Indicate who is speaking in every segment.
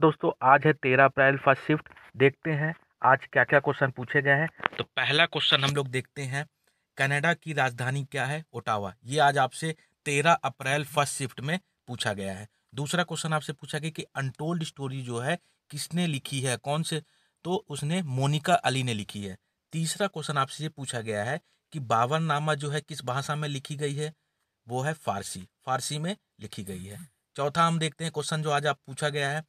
Speaker 1: दोस्तों आज है तेरह अप्रैल फर्स्ट शिफ्ट देखते हैं आज क्या क्या क्वेश्चन पूछे गए हैं तो पहला क्वेश्चन हम लोग देखते हैं कनाडा की राजधानी क्या है ओटावा ये आज आपसे तेरह अप्रैल फर्स्ट शिफ्ट में पूछा गया है दूसरा क्वेश्चन आपसे पूछा गया कि अनटोल्ड स्टोरी जो है किसने लिखी है कौन से तो उसने मोनिका अली ने लिखी है तीसरा क्वेश्चन आपसे ये पूछा गया है कि बावन नामा जो है किस भाषा में लिखी गई है वो है फारसी फारसी में लिखी गई है चौथा हम देखते हैं क्वेश्चन जो आज आप पूछा गया है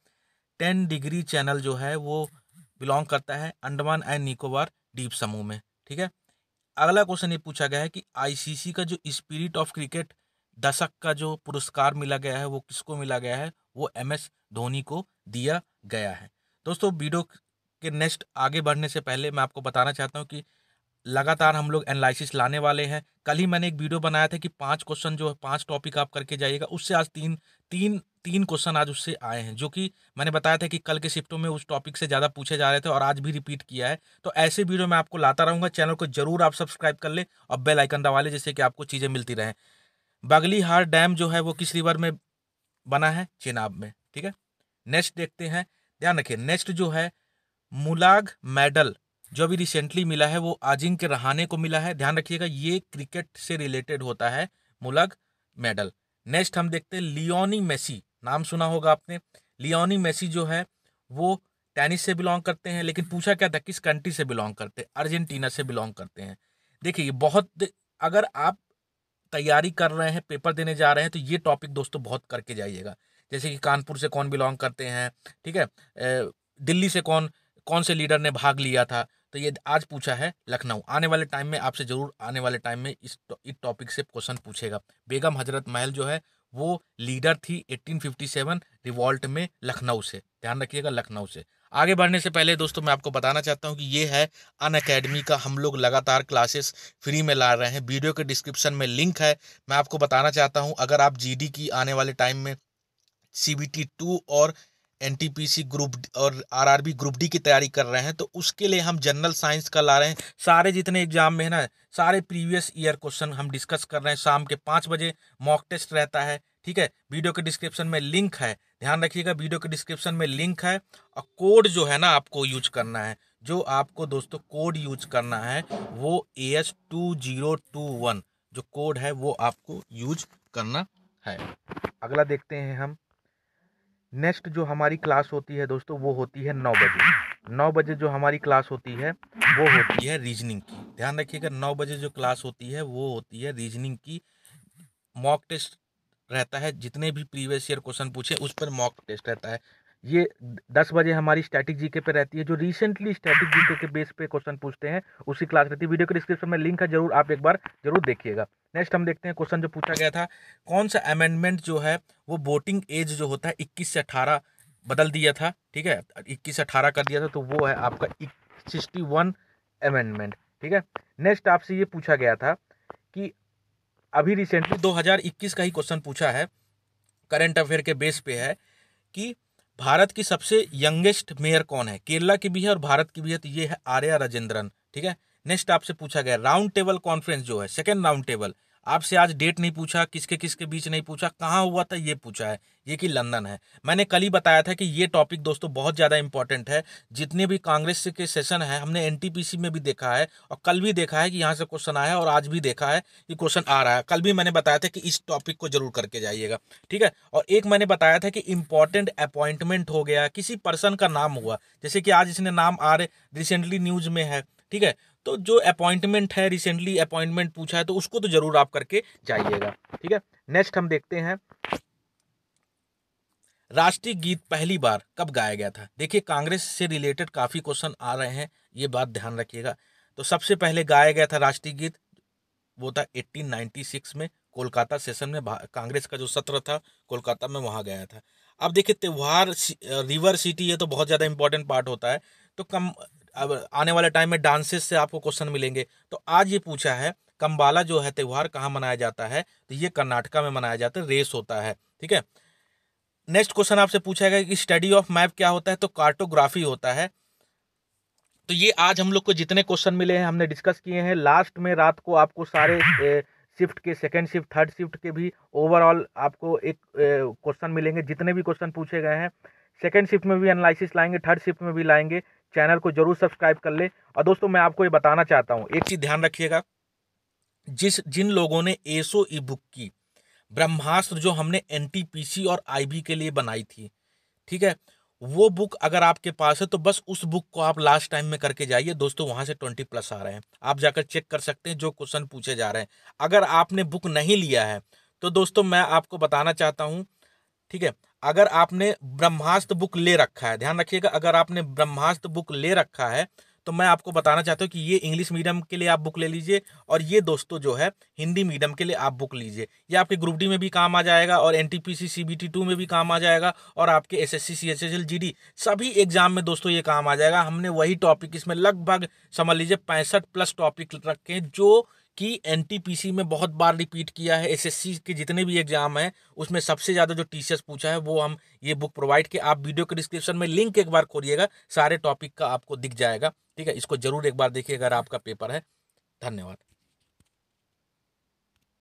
Speaker 1: टेन डिग्री चैनल जो है वो बिलोंग करता है अंडमान एंड निकोबार डीप समूह में ठीक है अगला क्वेश्चन ये पूछा गया है कि आईसीसी का जो स्पिरिट ऑफ क्रिकेट दशक का जो पुरस्कार मिला गया है वो किसको मिला गया है वो एम एस धोनी को दिया गया है दोस्तों वीडियो के नेक्स्ट आगे बढ़ने से पहले मैं आपको बताना चाहता हूँ कि लगातार हम लोग एनालिसिस लाने वाले हैं कल ही मैंने एक वीडियो बनाया था कि पांच क्वेश्चन जो है पांच टॉपिक आप करके जाइएगा उससे आज तीन तीन तीन क्वेश्चन आज उससे आए हैं जो कि मैंने बताया था कि कल के शिफ्टों में उस टॉपिक से ज़्यादा पूछे जा रहे थे और आज भी रिपीट किया है तो ऐसे वीडियो मैं आपको लाता रहूँगा चैनल को जरूर आप सब्सक्राइब कर लें और बेलाइकन दबा लें जिससे कि आपको चीज़ें मिलती रहें बगली हार डैम जो है वो किस रिवर में बना है चेनाब में ठीक है नेक्स्ट देखते हैं ध्यान रखिए नेक्स्ट जो है मुलाग मेडल जो अभी रिसेंटली मिला है वो आजिंग के रहाने को मिला है ध्यान रखिएगा ये क्रिकेट से रिलेटेड होता है मुलाग मेडल नेक्स्ट हम देखते हैं लियोनी मेसी नाम सुना होगा आपने लियोनी मेसी जो है वो टेनिस से बिलोंग करते हैं लेकिन पूछा क्या था किस कंट्री से बिलोंग करते हैं अर्जेंटीना से बिलोंग करते हैं देखिए बहुत अगर आप तैयारी कर रहे हैं पेपर देने जा रहे हैं तो ये टॉपिक दोस्तों बहुत करके जाइएगा जैसे कि कानपुर से कौन बिलोंग करते हैं ठीक है दिल्ली से कौन कौन से लीडर ने भाग लिया था तो ये आज पूछा है लखनऊ आने वाले टाइम में आपसे जरूर आने वाले टाइम में इस इस टॉपिक से क्वेश्चन पूछेगा बेगम हजरत महल जो है वो लीडर थी 1857 रिवॉल्ट में लखनऊ से ध्यान रखिएगा लखनऊ से आगे बढ़ने से पहले दोस्तों मैं आपको बताना चाहता हूँ कि ये है अन अकेडमी का हम लोग लगातार क्लासेस फ्री में ला रहे हैं वीडियो के डिस्क्रिप्शन में लिंक है मैं आपको बताना चाहता हूँ अगर आप जीडी की आने वाले टाइम में सी बी टी टू और एन ग्रुप और आरआरबी ग्रुप डी की तैयारी कर रहे हैं तो उसके लिए हम जनरल साइंस का ला रहे हैं सारे जितने एग्जाम में है ना सारे प्रीवियस ईयर क्वेश्चन हम डिस्कस कर रहे हैं शाम के पाँच बजे मॉक टेस्ट रहता है ठीक है वीडियो के डिस्क्रिप्शन में लिंक है ध्यान रखिएगा वीडियो के डिस्क्रिप्शन में लिंक है और कोड जो है ना आपको यूज करना है जो आपको दोस्तों कोड यूज करना है वो A S two zero two one जो कोड है वो आपको यूज करना है अगला देखते हैं हम नेक्स्ट जो हमारी क्लास होती है दोस्तों वो होती है नौ बजे नौ बजे जो हमारी क्लास होती है वो होती है रीजनिंग की ध्यान रखिएगा नौ बजे जो क्लास होती है वो होती है रीजनिंग की मॉक टेस्ट रहता है जितने भी प्रीवियस ईयर क्वेश्चन पूछे उस पर मॉक टेस्ट रहता है ये दस बजे हमारी स्टैटिक जीके पे रहती है जो रिसेंटली स्टैटिक जीके के बेस पे क्वेश्चन पूछते हैं उसी क्लास रहती है वीडियो के डिस्क्रिप्शन में लिंक है जरूर आप एक बार जरूर देखिएगा नेक्स्ट हम देखते हैं क्वेश्चन जो पूछा गया था कौन सा अमेंडमेंट जो है वो वोटिंग एज जो होता है इक्कीस से अठारह बदल दिया था ठीक है इक्कीस से अठारह कर दिया था तो वो है आपका सिक्सटी वन अमेंडमेंट ठीक है नेक्स्ट आपसे ये पूछा गया था कि अभी रिसेंटली दो का ही क्वेश्चन पूछा है करंट अफेयर के बेस पे है कि भारत की सबसे यंगेस्ट मेयर कौन है केरला की भी है और भारत की भी है तो ये है आर्या राजेंद्रन ठीक है नेक्स्ट आपसे पूछा गया राउंड टेबल कॉन्फ्रेंस जो है सेकेंड राउंड टेबल आपसे आज डेट नहीं पूछा किसके किसके बीच नहीं पूछा कहाँ हुआ था ये पूछा है ये कि लंदन है मैंने कल ही बताया था कि ये टॉपिक दोस्तों बहुत ज़्यादा इंपॉर्टेंट है जितने भी कांग्रेस के सेशन है हमने एन में भी देखा है और कल भी देखा है कि यहाँ से क्वेश्चन आया है और आज भी देखा है कि क्वेश्चन आ रहा है कल भी मैंने बताया था कि इस टॉपिक को जरूर करके जाइएगा ठीक है और एक मैंने बताया था कि इंपॉर्टेंट अपॉइंटमेंट हो गया किसी पर्सन का नाम हुआ जैसे कि आज इसने नाम आ रहे रिसेंटली न्यूज में है ठीक है तो जो अपॉइंटमेंट है रिसेंटली अपॉइंटमेंट पूछा है तो उसको तो जरूर आप करके जाइएगा ठीक है नेक्स्ट हम देखते हैं राष्ट्रीय गीत पहली बार कब गाया गया था देखिए कांग्रेस से रिलेटेड काफ़ी क्वेश्चन आ रहे हैं ये बात ध्यान रखिएगा तो सबसे पहले गाया गया था राष्ट्रीय गीत वो था 1896 में कोलकाता सेशन में कांग्रेस का जो सत्र था कोलकाता में वहां गया था अब देखिए त्यौहार रिवर सिटी ये तो बहुत ज़्यादा इंपॉर्टेंट पार्ट होता है तो कम अब आने वाले टाइम में डांसेस से आपको क्वेश्चन मिलेंगे तो आज ये पूछा है कम्बाला जो है त्यौहार कहाँ मनाया जाता है तो ये कर्नाटका में मनाया जाता है रेस होता है ठीक है नेक्स्ट क्वेश्चन आपसे पूछा गया कि स्टडी ऑफ मैप क्या होता है तो कार्टोग्राफी होता है तो ये आज हम लोग को जितने क्वेश्चन मिले हैं हमने डिस्कस किए हैं लास्ट में रात को आपको सारे शिफ्ट के सेकेंड शिफ्ट थर्ड शिफ्ट के भी ओवरऑल आपको एक क्वेश्चन मिलेंगे जितने भी क्वेश्चन पूछे गए हैं सेकेंड शिफ्ट में भी एनालिसिस लाएंगे थर्ड शिफ्ट में भी लाएंगे चैनल को जरूर सब्सक्राइब कर ले और दोस्तों मैं आपको ये बताना चाहता हूँ एक चीज़ ध्यान रखिएगा जिस जिन लोगों ने एसो ई बुक की ब्रह्मास्त्र जो हमने एन और आई के लिए बनाई थी ठीक है वो बुक अगर आपके पास है तो बस उस बुक को आप लास्ट टाइम में करके जाइए दोस्तों वहाँ से ट्वेंटी प्लस आ रहे हैं आप जाकर चेक कर सकते हैं जो क्वेश्चन पूछे जा रहे हैं अगर आपने बुक नहीं लिया है तो दोस्तों मैं आपको बताना चाहता हूँ ठीक है अगर आपने ब्रह्मास्त्र बुक ले रखा है ध्यान रखिएगा अगर आपने ब्रह्मास्त्र बुक ले रखा है तो मैं आपको बताना चाहता हूँ कि ये इंग्लिश मीडियम के लिए आप बुक ले लीजिए और ये दोस्तों जो है हिंदी मीडियम के लिए आप बुक लीजिए ये आपके ग्रुप डी में भी काम आ जाएगा और N T P C C B T two में भी काम आ जाएगा और आपके S S C C S L G D सभी एग्जाम में दोस्तों ये काम आ जाएगा हमने वही टॉपिक इसमें लगभग समझ लीजिए पैंसठ प्लस टॉपिक रखे हैं जो कि एनटीपीसी में बहुत बार रिपीट किया है एसएससी के जितने भी एग्जाम हैं उसमें सबसे ज़्यादा जो टीसीएस पूछा है वो हम ये बुक प्रोवाइड के आप वीडियो के डिस्क्रिप्शन में लिंक एक बार खोलिएगा सारे टॉपिक का आपको दिख जाएगा ठीक है इसको जरूर एक बार देखिए अगर आपका पेपर है धन्यवाद